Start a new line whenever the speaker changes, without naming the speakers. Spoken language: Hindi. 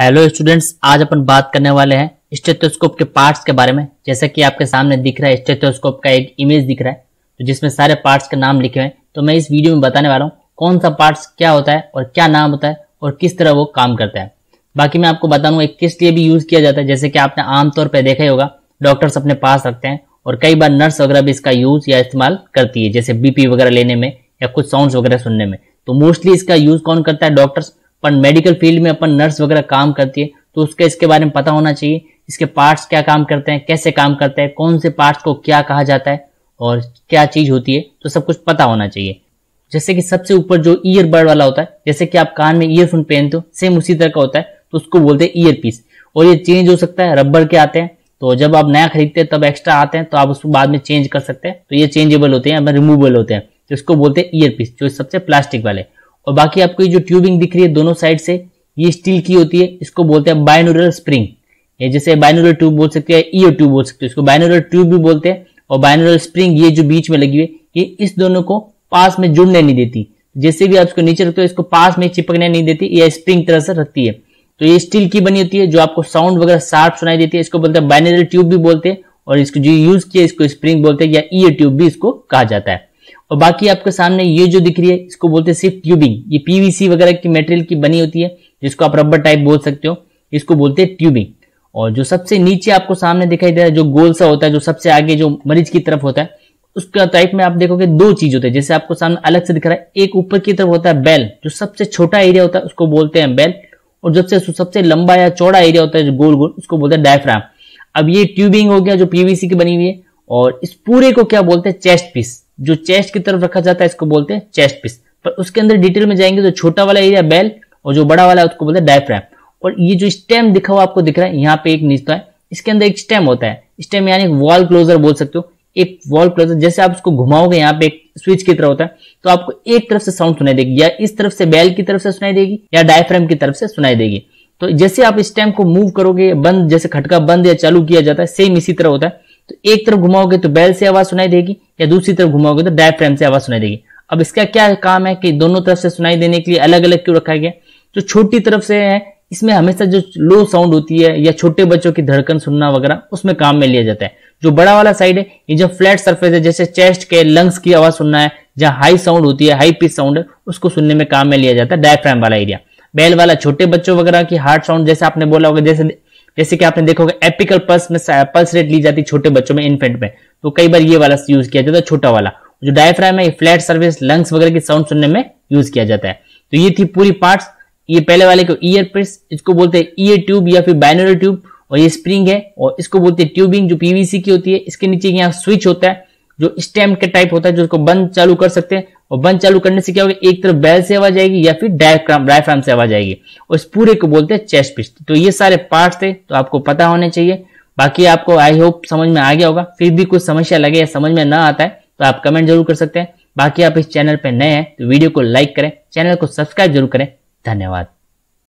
हेलो स्टूडेंट्स आज अपन बात करने वाले हैं स्टेथोस्कोप के पार्ट्स के बारे में जैसा कि आपके सामने दिख रहा है स्टेथोस्कोप का एक इमेज दिख रहा है तो जिसमें सारे पार्ट्स के नाम लिखे हुए हैं तो मैं इस वीडियो में बताने वाला हूँ कौन सा पार्ट्स क्या होता है और क्या नाम होता है और किस तरह वो काम करता है बाकी मैं आपको बता दूँ किस लिए भी यूज़ किया जाता है जैसे कि आपने आमतौर पर देखा ही होगा डॉक्टर्स अपने पास रखते हैं और कई बार नर्स वगैरह भी इसका यूज़ या इस्तेमाल करती है जैसे बीपी वगैरह लेने में या कुछ साउंड वगैरह सुनने में तो मोस्टली इसका यूज़ कौन करता है डॉक्टर्स अपन मेडिकल फील्ड में अपन नर्स वगैरह काम करती है तो उसके इसके बारे में पता होना चाहिए इसके पार्ट्स क्या काम करते हैं कैसे काम करते हैं कौन से पार्ट्स को क्या कहा जाता है और क्या चीज़ होती है तो सब कुछ पता होना चाहिए जैसे कि सबसे ऊपर जो ईयरबड वाला होता है जैसे कि आप कान में ईयरफोन पहनते हो सेम उसी तरह का होता है तो उसको बोलते हैं ईयर पीस और ये चेंज हो सकता है रबर के आते हैं तो जब आप नया खरीदते हैं तब एक्स्ट्रा आते हैं तो आप उसको बाद में चेंज कर सकते हैं तो ये चेंजेबल होते हैं रिमूवेबल होते हैं तो इसको बोलते हैं ईयर पीस जो सबसे प्लास्टिक वाले और बाकी आपको ये जो ट्यूबिंग दिख रही है दोनों साइड से ये स्टील की होती है इसको बोलते हैं बायनोरल स्प्रिंग ये जैसे बायनोरल ट्यूब बोल सकते हैं ईयर ट्यूब बोल सकते हैं इसको बायनोरल ट्यूब भी बोलते हैं और बायनोरल स्प्रिंग ये जो बीच में लगी हुई ये इस दोनों को पास में जुड़ने नहीं देती जैसे भी आप इसको नीचे रखते हो इसको पास में चिपकने नहीं देती यह स्प्रिंग तरह से रखती है तो ये स्टील की बनी होती है जो आपको साउंड वगैरह शार्प सुनाई देती है इसको बोलते हैं बायनोरल ट्यूब भी बोलते हैं और इसको जो यूज किया इसको स्प्रिंग बोलते हैं या ईयर ट्यूब भी इसको कहा जाता है और बाकी आपके सामने ये जो दिख रही है इसको बोलते हैं सिर्फ ट्यूबिंग ये पीवीसी वगैरह की मेटेरियल की बनी होती है जिसको आप रबर टाइप बोल सकते हो इसको बोलते हैं ट्यूबिंग और जो सबसे नीचे आपको सामने दिखाई दे रहा है जो गोल सा होता है जो सबसे आगे जो मरीज की तरफ होता है उसका टाइप में आप देखोगे दो चीज होते हैं जैसे आपको सामने अलग से दिख रहा है एक ऊपर की तरफ होता है बेल जो सबसे छोटा एरिया होता है उसको बोलते हैं बेल और जब से सबसे लंबा या चौड़ा एरिया होता है जो गोल गोल उसको बोलते हैं डायफ्राम अब ये ट्यूबिंग हो गया जो पीवीसी की बनी हुई है और इस पूरे को क्या बोलते हैं चेस्ट पीस जो चेस्ट की तरफ रखा जाता है इसको बोलते हैं चेस्ट पीस पर उसके अंदर डिटेल में जाएंगे तो छोटा वाला एरिया बेल और जो बड़ा वाला है उसको बोलते हैं डायफ्रैम और ये जो स्टेम दिखा हुआ आपको दिख रहा है यहाँ पे एक निचता है इसके अंदर एक स्टेम होता है स्टेम यानी वॉल क्लोजर बोल सकते हो एक वॉल क्लोजर जैसे आप उसको घुमाओगे यहाँ पे एक स्विच की तरह होता है तो आपको एक तरफ से साउंड सुनाई देगी या इस तरफ से बैल की तरफ से सुनाई देगी या डायफ्रेम की तरफ से सुनाई देगी तो जैसे आप स्टेम को मूव करोगे बंद जैसे खटका बंद या चालू किया जाता है सेम इसी तरह होता है तो एक तरफ घुमाओगे तो बैल से आवाज सुनाई देगी या दूसरी तरफ घुमाओगे तो डायफ्रेम से आवाज सुनाई देगी अब इसका क्या काम है कि दोनों तरफ से सुनाई देने के लिए अलग अलग क्यों रखा गया जो छोटी तरफ से है इसमें हमेशा जो लो साउंड होती है या छोटे बच्चों की धड़कन सुनना वगैरह उसमें काम में लिया जाता है जो बड़ा वाला साइड है ये जो फ्लैट सरफेस है जैसे चेस्ट के लंग्स की आवाज सुनना है जहां हाई साउंड होती है हाई पिच साउंड है उसको सुनने में काम में लिया जाता है डायफ्राम वाला एरिया बैल वाला छोटे बच्चों वगैरह की हार्ड साउंड जैसे आपने बोला होगा जैसे जैसे कि आपने देखोगे एपिकल पल्स में पल्स रेट ली जाती है छोटे बच्चों में इन्फेंट में तो कई बार ये वाला यूज किया जाता है छोटा वाला जो डायफ्राम है फ्लैट सर्विस लंग्स वगैरह की साउंड सुनने में यूज किया जाता है तो ये थी पूरी पार्ट ये पहले वाले को ईयर प्रिस इसको बोलते हैं ईयर ट्यूब या फिर बैनर ट्यूब और ये स्प्रिंग है और इसको बोलते हैं ट्यूबिंग जो पीवीसी की होती है इसके नीचे यहाँ स्विच होता है जो स्टेम के टाइप होता है जो इसको बंद चालू कर सकते हैं और बंद चालू करने से क्या होगा एक तरफ बैल से आवाज आएगी या फिर डायफ्राम डायफ्राम से आवाज आएगी और इस पूरे को बोलते हैं चेस्ट पिस्ट तो ये सारे पार्ट थे तो आपको पता होने चाहिए बाकी आपको आई होप समझ में आ गया होगा फिर भी कुछ समस्या लगे या समझ में ना आता है तो आप कमेंट जरूर कर सकते हैं बाकी आप इस चैनल पर नए हैं तो वीडियो को लाइक करें चैनल को सब्सक्राइब जरूर करें धन्यवाद